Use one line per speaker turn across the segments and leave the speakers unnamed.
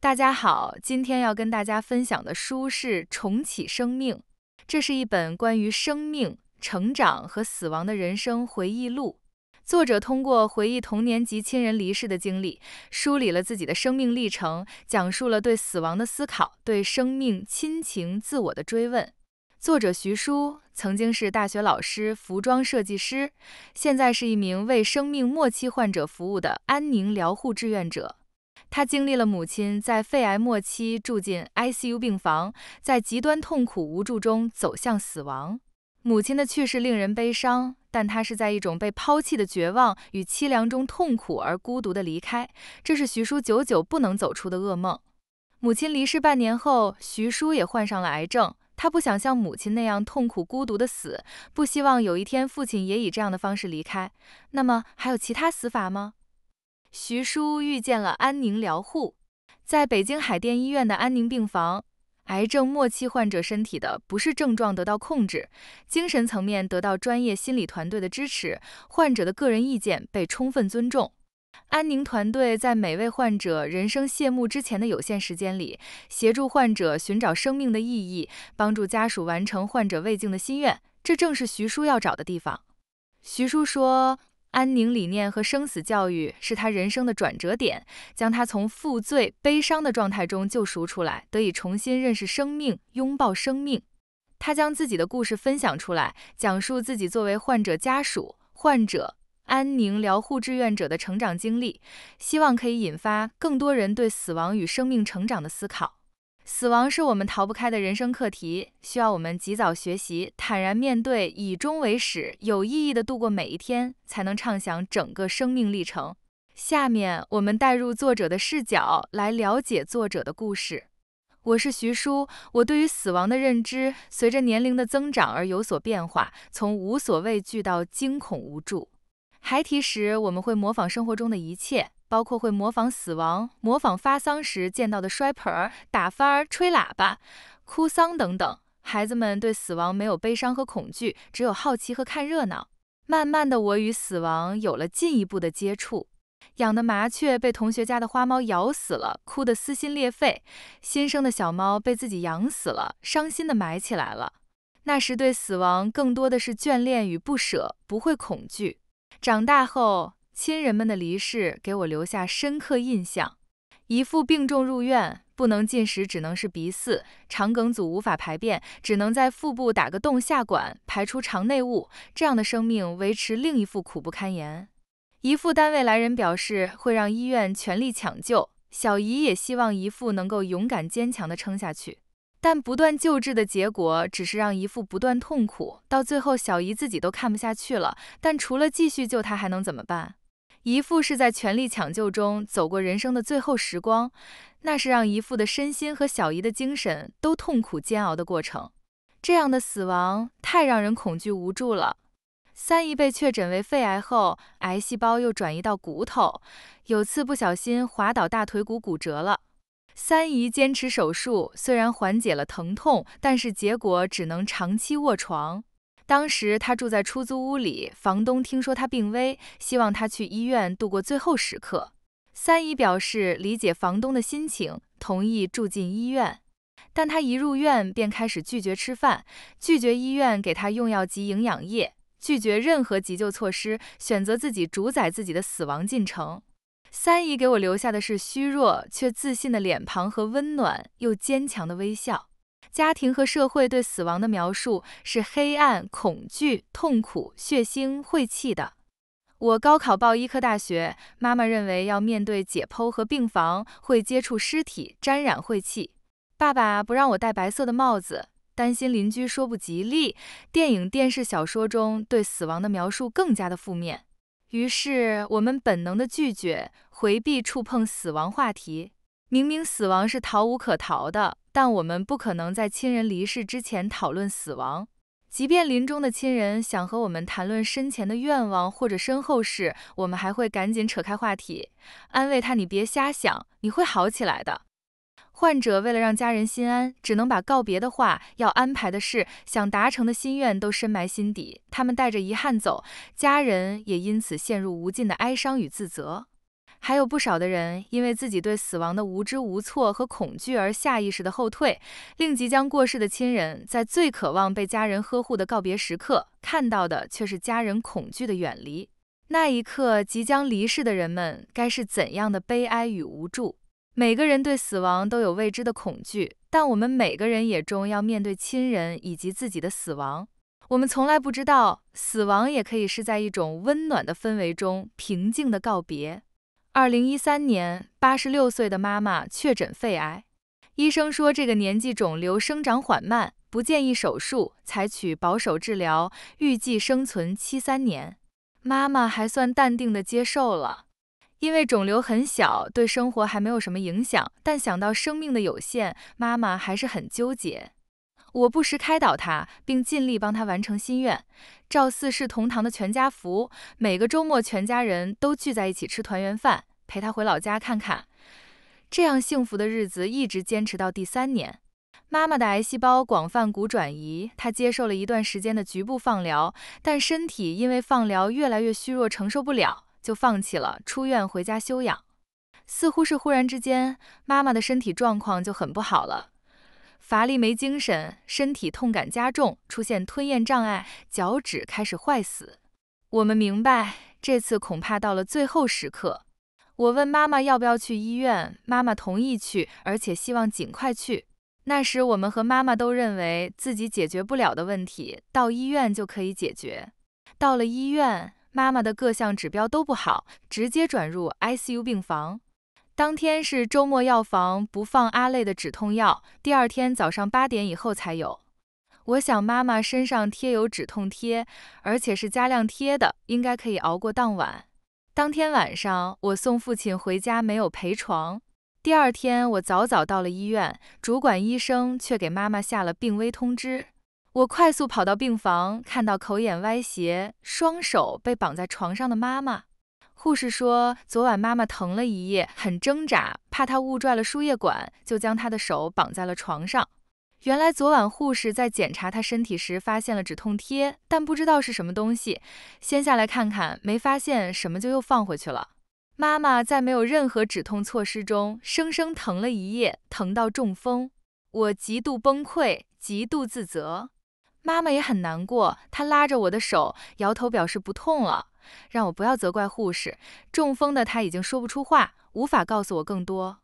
大家好，今天要跟大家分享的书是《重启生命》，这是一本关于生命、成长和死亡的人生回忆录。作者通过回忆童年及亲人离世的经历，梳理了自己的生命历程，讲述了对死亡的思考、对生命、亲情、自我的追问。作者徐叔曾经是大学老师、服装设计师，现在是一名为生命末期患者服务的安宁疗护志愿者。他经历了母亲在肺癌末期住进 ICU 病房，在极端痛苦无助中走向死亡。母亲的去世令人悲伤，但他是在一种被抛弃的绝望与凄凉中痛苦而孤独的离开。这是徐叔久久不能走出的噩梦。母亲离世半年后，徐叔也患上了癌症。他不想像母亲那样痛苦孤独的死，不希望有一天父亲也以这样的方式离开。那么，还有其他死法吗？徐叔遇见了安宁疗护，在北京海淀医院的安宁病房，癌症末期患者身体的不适症状得到控制，精神层面得到专业心理团队的支持，患者的个人意见被充分尊重。安宁团队在每位患者人生谢幕之前的有限时间里，协助患者寻找生命的意义，帮助家属完成患者未尽的心愿。这正是徐叔要找的地方。徐叔说。安宁理念和生死教育是他人生的转折点，将他从负罪悲伤的状态中救赎出来，得以重新认识生命，拥抱生命。他将自己的故事分享出来，讲述自己作为患者家属、患者、安宁疗护志愿者的成长经历，希望可以引发更多人对死亡与生命成长的思考。死亡是我们逃不开的人生课题，需要我们及早学习，坦然面对，以终为始，有意义的度过每一天，才能畅想整个生命历程。下面我们带入作者的视角来了解作者的故事。我是徐叔，我对于死亡的认知随着年龄的增长而有所变化，从无所畏惧到惊恐无助。孩提时，我们会模仿生活中的一切。包括会模仿死亡，模仿发丧时见到的摔盆儿、打幡儿、吹喇叭、哭丧等等。孩子们对死亡没有悲伤和恐惧，只有好奇和看热闹。慢慢的，我与死亡有了进一步的接触。养的麻雀被同学家的花猫咬死了，哭得撕心裂肺；新生的小猫被自己养死了，伤心的埋起来了。那时对死亡更多的是眷恋与不舍，不会恐惧。长大后。亲人们的离世给我留下深刻印象。姨父病重入院，不能进食，只能是鼻饲；肠梗阻无法排便，只能在腹部打个洞下管排出肠内物。这样的生命维持，另一副苦不堪言。姨父单位来人表示会让医院全力抢救，小姨也希望姨父能够勇敢坚强的撑下去。但不断救治的结果只是让姨父不断痛苦，到最后小姨自己都看不下去了。但除了继续救他，还能怎么办？姨父是在全力抢救中走过人生的最后时光，那是让姨父的身心和小姨的精神都痛苦煎熬的过程。这样的死亡太让人恐惧无助了。三姨被确诊为肺癌后，癌细胞又转移到骨头，有次不小心滑倒，大腿骨骨折了。三姨坚持手术，虽然缓解了疼痛，但是结果只能长期卧床。当时他住在出租屋里，房东听说他病危，希望他去医院度过最后时刻。三姨表示理解房东的心情，同意住进医院。但他一入院便开始拒绝吃饭，拒绝医院给他用药及营养液，拒绝任何急救措施，选择自己主宰自己的死亡进程。三姨给我留下的是虚弱却自信的脸庞和温暖又坚强的微笑。家庭和社会对死亡的描述是黑暗、恐惧、痛苦、血腥、晦气的。我高考报医科大学，妈妈认为要面对解剖和病房，会接触尸体，沾染晦气。爸爸不让我戴白色的帽子，担心邻居说不吉利。电影、电视、小说中对死亡的描述更加的负面，于是我们本能的拒绝、回避、触碰死亡话题。明明死亡是逃无可逃的。但我们不可能在亲人离世之前讨论死亡。即便临终的亲人想和我们谈论生前的愿望或者身后事，我们还会赶紧扯开话题，安慰他：“你别瞎想，你会好起来的。”患者为了让家人心安，只能把告别的话、要安排的事、想达成的心愿都深埋心底。他们带着遗憾走，家人也因此陷入无尽的哀伤与自责。还有不少的人，因为自己对死亡的无知、无措和恐惧而下意识的后退，令即将过世的亲人在最渴望被家人呵护的告别时刻，看到的却是家人恐惧的远离。那一刻，即将离世的人们该是怎样的悲哀与无助？每个人对死亡都有未知的恐惧，但我们每个人也终要面对亲人以及自己的死亡。我们从来不知道，死亡也可以是在一种温暖的氛围中平静的告别。二零一三年，八十六岁的妈妈确诊肺癌，医生说这个年纪肿瘤生长缓慢，不建议手术，采取保守治疗，预计生存七三年。妈妈还算淡定的接受了，因为肿瘤很小，对生活还没有什么影响。但想到生命的有限，妈妈还是很纠结。我不时开导她，并尽力帮她完成心愿，赵四是同堂的全家福，每个周末全家人都聚在一起吃团圆饭。陪他回老家看看，这样幸福的日子一直坚持到第三年。妈妈的癌细胞广泛骨转移，她接受了一段时间的局部放疗，但身体因为放疗越来越虚弱，承受不了，就放弃了出院回家休养。似乎是忽然之间，妈妈的身体状况就很不好了，乏力没精神，身体痛感加重，出现吞咽障碍，脚趾开始坏死。我们明白，这次恐怕到了最后时刻。我问妈妈要不要去医院，妈妈同意去，而且希望尽快去。那时我们和妈妈都认为自己解决不了的问题，到医院就可以解决。到了医院，妈妈的各项指标都不好，直接转入 ICU 病房。当天是周末，药房不放阿类的止痛药，第二天早上八点以后才有。我想妈妈身上贴有止痛贴，而且是加量贴的，应该可以熬过当晚。当天晚上，我送父亲回家，没有陪床。第二天，我早早到了医院，主管医生却给妈妈下了病危通知。我快速跑到病房，看到口眼歪斜、双手被绑在床上的妈妈。护士说，昨晚妈妈疼了一夜，很挣扎，怕她误拽了输液管，就将她的手绑在了床上。原来昨晚护士在检查他身体时发现了止痛贴，但不知道是什么东西，先下来看看，没发现什么就又放回去了。妈妈在没有任何止痛措施中，生生疼了一夜，疼到中风。我极度崩溃，极度自责。妈妈也很难过，她拉着我的手，摇头表示不痛了，让我不要责怪护士。中风的她已经说不出话，无法告诉我更多。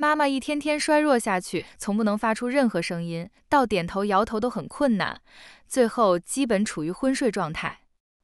妈妈一天天衰弱下去，从不能发出任何声音，到点头摇头都很困难，最后基本处于昏睡状态。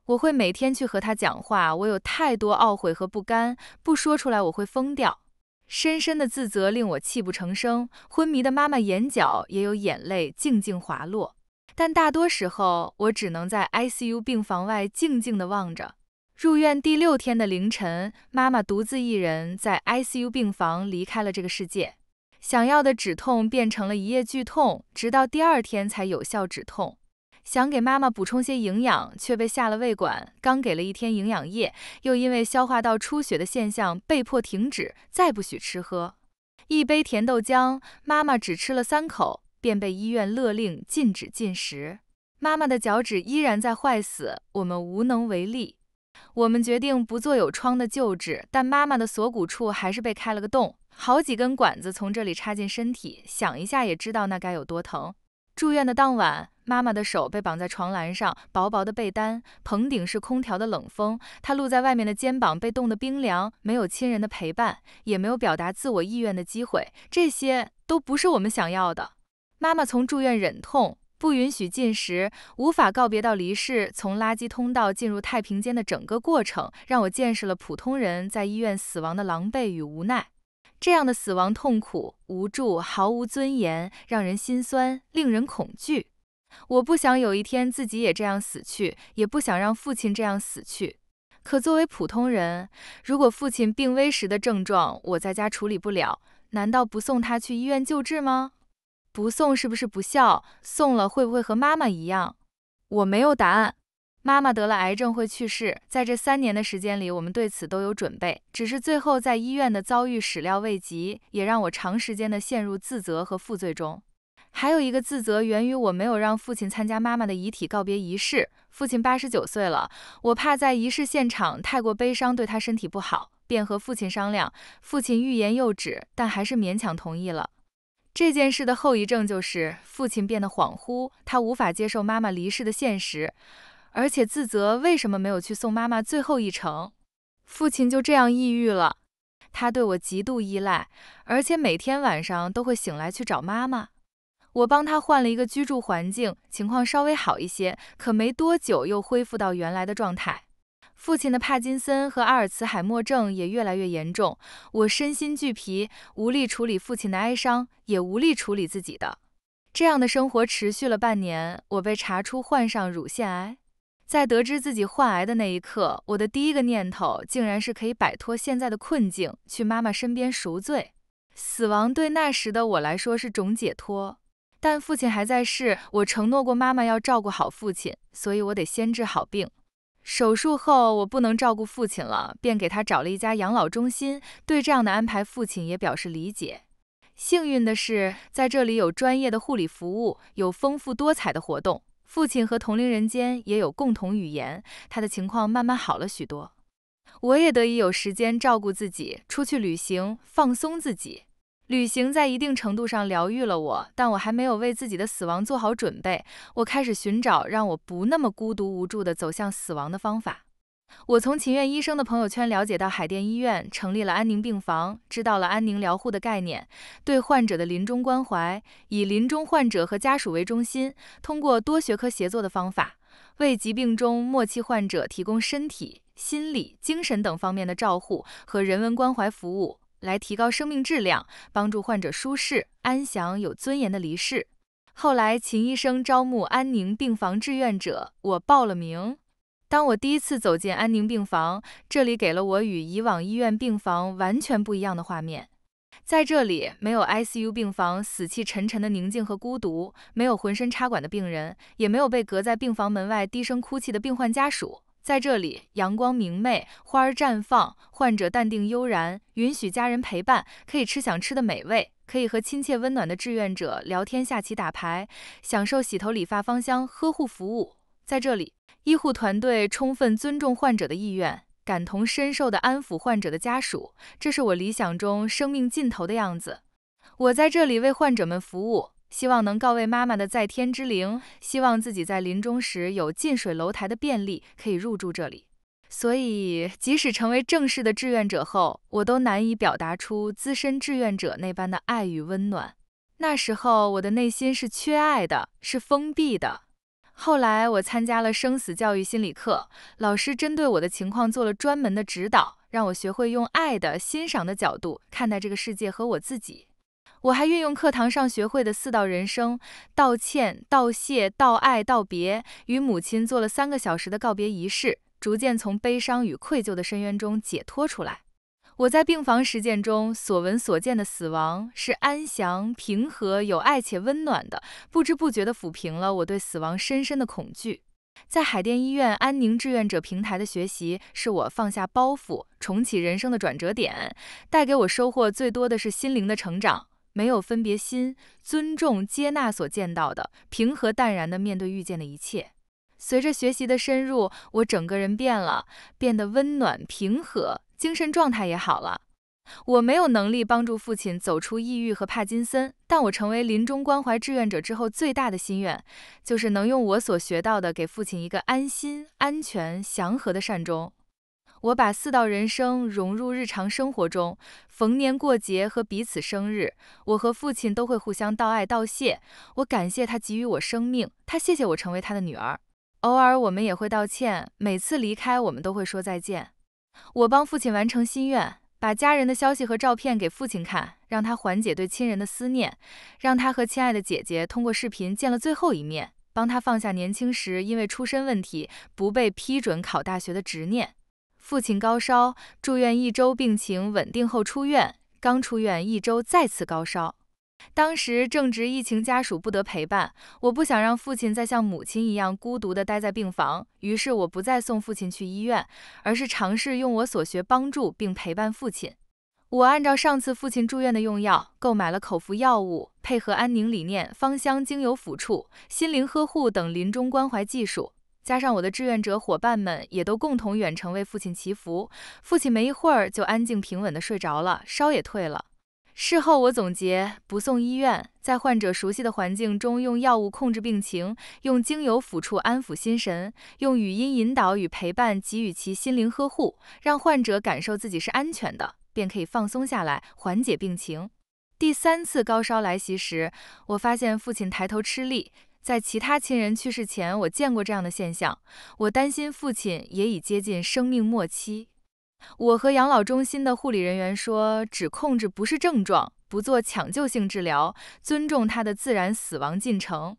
我会每天去和她讲话，我有太多懊悔和不甘，不说出来我会疯掉。深深的自责令我泣不成声，昏迷的妈妈眼角也有眼泪静静滑落，但大多时候我只能在 ICU 病房外静静的望着。入院第六天的凌晨，妈妈独自一人在 ICU 病房离开了这个世界。想要的止痛变成了一夜剧痛，直到第二天才有效止痛。想给妈妈补充些营养，却被下了胃管。刚给了一天营养液，又因为消化道出血的现象被迫停止，再不许吃喝。一杯甜豆浆，妈妈只吃了三口，便被医院勒令禁止进食。妈妈的脚趾依然在坏死，我们无能为力。我们决定不做有窗的救治，但妈妈的锁骨处还是被开了个洞，好几根管子从这里插进身体，想一下也知道那该有多疼。住院的当晚，妈妈的手被绑在床栏上，薄薄的被单，棚顶是空调的冷风，她露在外面的肩膀被冻得冰凉，没有亲人的陪伴，也没有表达自我意愿的机会，这些都不是我们想要的。妈妈从住院忍痛。不允许进食，无法告别到离世，从垃圾通道进入太平间的整个过程，让我见识了普通人在医院死亡的狼狈与无奈。这样的死亡痛苦、无助、毫无尊严，让人心酸，令人恐惧。我不想有一天自己也这样死去，也不想让父亲这样死去。可作为普通人，如果父亲病危时的症状，我在家处理不了，难道不送他去医院救治吗？不送是不是不孝？送了会不会和妈妈一样？我没有答案。妈妈得了癌症会去世，在这三年的时间里，我们对此都有准备，只是最后在医院的遭遇始料未及，也让我长时间的陷入自责和负罪中。还有一个自责源于我没有让父亲参加妈妈的遗体告别仪式。父亲八十九岁了，我怕在仪式现场太过悲伤对他身体不好，便和父亲商量。父亲欲言又止，但还是勉强同意了。这件事的后遗症就是父亲变得恍惚，他无法接受妈妈离世的现实，而且自责为什么没有去送妈妈最后一程。父亲就这样抑郁了，他对我极度依赖，而且每天晚上都会醒来去找妈妈。我帮他换了一个居住环境，情况稍微好一些，可没多久又恢复到原来的状态。父亲的帕金森和阿尔茨海默症也越来越严重，我身心俱疲，无力处理父亲的哀伤，也无力处理自己的。这样的生活持续了半年，我被查出患上乳腺癌。在得知自己患癌的那一刻，我的第一个念头竟然是可以摆脱现在的困境，去妈妈身边赎罪。死亡对那时的我来说是种解脱，但父亲还在世，我承诺过妈妈要照顾好父亲，所以我得先治好病。手术后，我不能照顾父亲了，便给他找了一家养老中心。对这样的安排，父亲也表示理解。幸运的是，在这里有专业的护理服务，有丰富多彩的活动，父亲和同龄人间也有共同语言。他的情况慢慢好了许多，我也得以有时间照顾自己，出去旅行，放松自己。旅行在一定程度上疗愈了我，但我还没有为自己的死亡做好准备。我开始寻找让我不那么孤独无助的走向死亡的方法。我从秦院医生的朋友圈了解到，海淀医院成立了安宁病房，知道了安宁疗护的概念，对患者的临终关怀，以临终患者和家属为中心，通过多学科协作的方法，为疾病中末期患者提供身体、心理、精神等方面的照护和人文关怀服务。来提高生命质量，帮助患者舒适、安详、有尊严地离世。后来，秦医生招募安宁病房志愿者，我报了名。当我第一次走进安宁病房，这里给了我与以往医院病房完全不一样的画面。在这里，没有 ICU 病房死气沉沉的宁静和孤独，没有浑身插管的病人，也没有被隔在病房门外低声哭泣的病患家属。在这里，阳光明媚，花儿绽放，患者淡定悠然，允许家人陪伴，可以吃想吃的美味，可以和亲切温暖的志愿者聊天、下棋、打牌，享受洗头、理发、芳香呵护服务。在这里，医护团队充分尊重患者的意愿，感同身受地安抚患者的家属。这是我理想中生命尽头的样子。我在这里为患者们服务。希望能告慰妈妈的在天之灵，希望自己在临终时有近水楼台的便利，可以入住这里。所以，即使成为正式的志愿者后，我都难以表达出资深志愿者那般的爱与温暖。那时候，我的内心是缺爱的，是封闭的。后来，我参加了生死教育心理课，老师针对我的情况做了专门的指导，让我学会用爱的、欣赏的角度看待这个世界和我自己。我还运用课堂上学会的四道人生：道歉、道谢、道爱、道别，与母亲做了三个小时的告别仪式，逐渐从悲伤与愧疚的深渊中解脱出来。我在病房实践中所闻所见的死亡是安详、平和、有爱且温暖的，不知不觉地抚平了我对死亡深深的恐惧。在海淀医院安宁志愿者平台的学习，是我放下包袱、重启人生的转折点，带给我收获最多的是心灵的成长。没有分别心，尊重接纳所见到的，平和淡然地面对遇见的一切。随着学习的深入，我整个人变了，变得温暖、平和，精神状态也好了。我没有能力帮助父亲走出抑郁和帕金森，但我成为临终关怀志愿者之后，最大的心愿就是能用我所学到的，给父亲一个安心、安全、祥和的善终。我把四道人生融入日常生活中，逢年过节和彼此生日，我和父亲都会互相道爱道谢。我感谢他给予我生命，他谢谢我成为他的女儿。偶尔我们也会道歉，每次离开我们都会说再见。我帮父亲完成心愿，把家人的消息和照片给父亲看，让他缓解对亲人的思念，让他和亲爱的姐姐通过视频见了最后一面，帮他放下年轻时因为出身问题不被批准考大学的执念。父亲高烧住院一周，病情稳定后出院。刚出院一周，再次高烧。当时正值疫情，家属不得陪伴。我不想让父亲再像母亲一样孤独地待在病房，于是我不再送父亲去医院，而是尝试用我所学帮助并陪伴父亲。我按照上次父亲住院的用药，购买了口服药物，配合安宁理念、芳香精油辅助、心灵呵护等临终关怀技术。加上我的志愿者伙伴们也都共同远程为父亲祈福，父亲没一会儿就安静平稳地睡着了，烧也退了。事后我总结，不送医院，在患者熟悉的环境中用药物控制病情，用精油抚触安抚心神，用语音引导与陪伴给予其心灵呵护，让患者感受自己是安全的，便可以放松下来，缓解病情。第三次高烧来袭时，我发现父亲抬头吃力。在其他亲人去世前，我见过这样的现象。我担心父亲也已接近生命末期。我和养老中心的护理人员说，只控制不是症状，不做抢救性治疗，尊重他的自然死亡进程。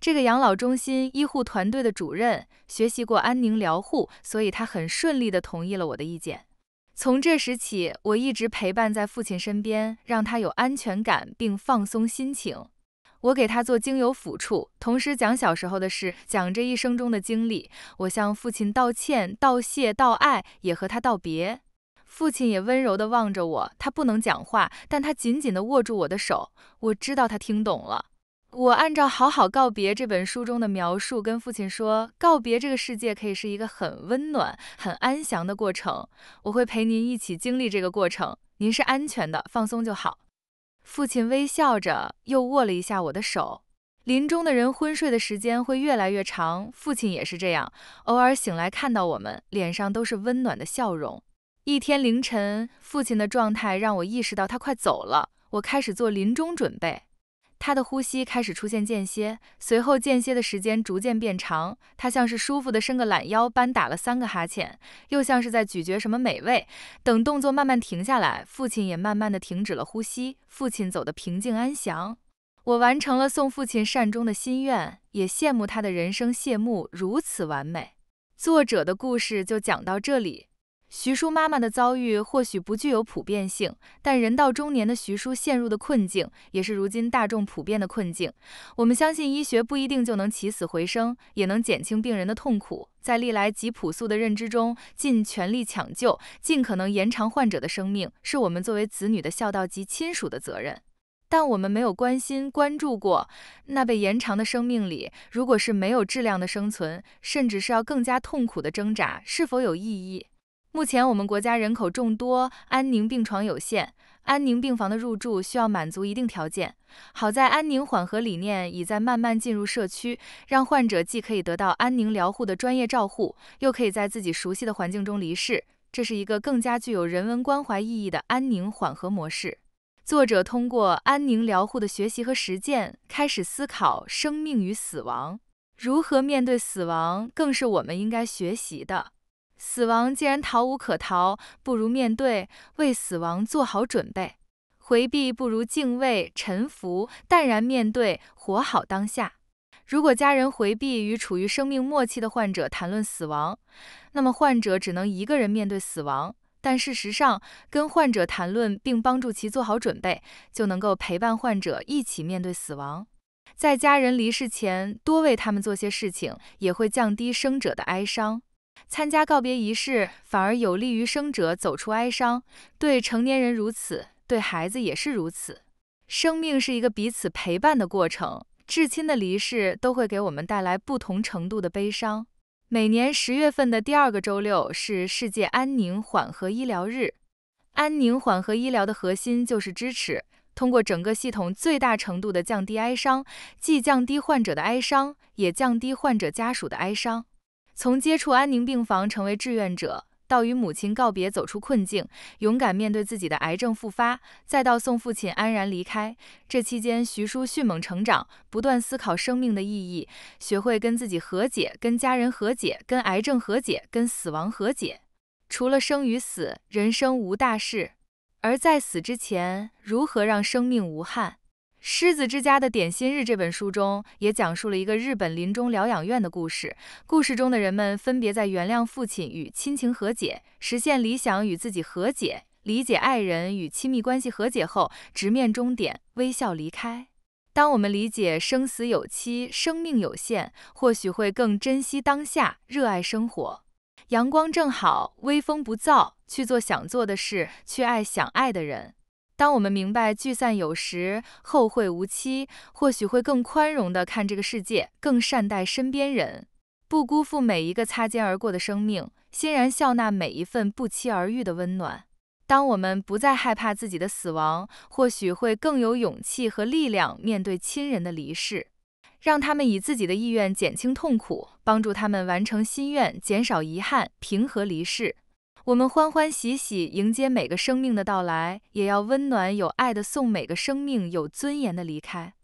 这个养老中心医护团队的主任学习过安宁疗护，所以他很顺利的同意了我的意见。从这时起，我一直陪伴在父亲身边，让他有安全感并放松心情。我给他做精油抚触，同时讲小时候的事，讲这一生中的经历。我向父亲道歉、道谢、道爱，也和他道别。父亲也温柔地望着我，他不能讲话，但他紧紧地握住我的手。我知道他听懂了。我按照《好好告别》这本书中的描述，跟父亲说，告别这个世界可以是一个很温暖、很安详的过程。我会陪您一起经历这个过程，您是安全的，放松就好。父亲微笑着，又握了一下我的手。临终的人昏睡的时间会越来越长，父亲也是这样，偶尔醒来看到我们，脸上都是温暖的笑容。一天凌晨，父亲的状态让我意识到他快走了，我开始做临终准备。他的呼吸开始出现间歇，随后间歇的时间逐渐变长。他像是舒服的伸个懒腰般打了三个哈欠，又像是在咀嚼什么美味。等动作慢慢停下来，父亲也慢慢的停止了呼吸。父亲走得平静安详。我完成了送父亲善终的心愿，也羡慕他的人生谢幕如此完美。作者的故事就讲到这里。徐叔妈妈的遭遇或许不具有普遍性，但人到中年的徐叔陷入的困境，也是如今大众普遍的困境。我们相信医学不一定就能起死回生，也能减轻病人的痛苦。在历来极朴素的认知中，尽全力抢救，尽可能延长患者的生命，是我们作为子女的孝道及亲属的责任。但我们没有关心、关注过，那被延长的生命里，如果是没有质量的生存，甚至是要更加痛苦的挣扎，是否有意义？目前我们国家人口众多，安宁病床有限，安宁病房的入住需要满足一定条件。好在安宁缓和理念已在慢慢进入社区，让患者既可以得到安宁疗护的专业照护，又可以在自己熟悉的环境中离世。这是一个更加具有人文关怀意义的安宁缓和模式。作者通过安宁疗护的学习和实践，开始思考生命与死亡，如何面对死亡，更是我们应该学习的。死亡既然逃无可逃，不如面对，为死亡做好准备。回避不如敬畏，沉服淡然面对，活好当下。如果家人回避与处于生命末期的患者谈论死亡，那么患者只能一个人面对死亡。但事实上，跟患者谈论并帮助其做好准备，就能够陪伴患者一起面对死亡。在家人离世前，多为他们做些事情，也会降低生者的哀伤。参加告别仪式反而有利于生者走出哀伤，对成年人如此，对孩子也是如此。生命是一个彼此陪伴的过程，至亲的离世都会给我们带来不同程度的悲伤。每年十月份的第二个周六是世界安宁缓和医疗日。安宁缓和医疗的核心就是支持，通过整个系统最大程度地降低哀伤，既降低患者的哀伤，也降低患者家属的哀伤。从接触安宁病房成为志愿者，到与母亲告别、走出困境，勇敢面对自己的癌症复发，再到送父亲安然离开，这期间，徐叔迅猛成长，不断思考生命的意义，学会跟自己和解、跟家人和解、跟癌症和解、跟死亡和解。除了生与死，人生无大事。而在死之前，如何让生命无憾？《狮子之家的点心日》这本书中也讲述了一个日本林中疗养院的故事。故事中的人们分别在原谅父亲与亲情和解、实现理想与自己和解、理解爱人与亲密关系和解后，直面终点，微笑离开。当我们理解生死有期、生命有限，或许会更珍惜当下，热爱生活。阳光正好，微风不燥，去做想做的事，去爱想爱的人。当我们明白聚散有时，后会无期，或许会更宽容地看这个世界，更善待身边人，不辜负每一个擦肩而过的生命，欣然笑纳每一份不期而遇的温暖。当我们不再害怕自己的死亡，或许会更有勇气和力量面对亲人的离世，让他们以自己的意愿减轻痛苦，帮助他们完成心愿，减少遗憾，平和离世。我们欢欢喜喜迎接每个生命的到来，也要温暖有爱的送每个生命有尊严的离开。